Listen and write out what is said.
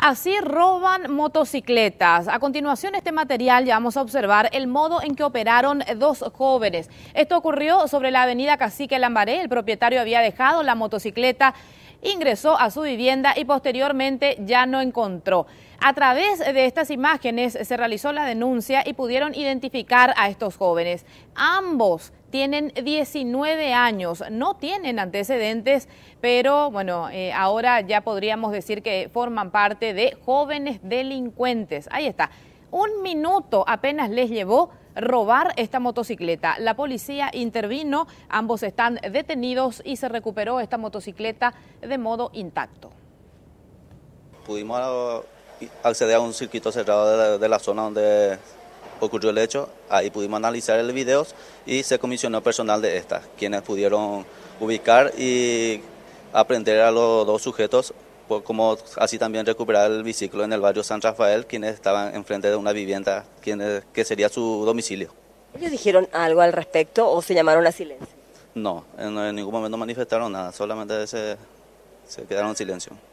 Así roban motocicletas. A continuación, este material ya vamos a observar el modo en que operaron dos jóvenes. Esto ocurrió sobre la avenida Cacique Lambaré. El propietario había dejado la motocicleta, ingresó a su vivienda y posteriormente ya no encontró. A través de estas imágenes se realizó la denuncia y pudieron identificar a estos jóvenes. Ambos tienen 19 años, no tienen antecedentes, pero bueno, eh, ahora ya podríamos decir que forman parte de jóvenes delincuentes. Ahí está. Un minuto apenas les llevó robar esta motocicleta. La policía intervino, ambos están detenidos y se recuperó esta motocicleta de modo intacto. Pudimos ah, acceder a un circuito cerrado de la zona donde ocurrió el hecho, ahí pudimos analizar el video y se comisionó personal de esta, quienes pudieron ubicar y aprender a los dos sujetos, por, pues, como así también recuperar el biciclo en el barrio San Rafael, quienes estaban enfrente de una vivienda quienes, que sería su domicilio. ¿Ellos dijeron algo al respecto o se llamaron a silencio? No, en, ningún momento manifestaron nada, solamente se, se quedaron en silencio.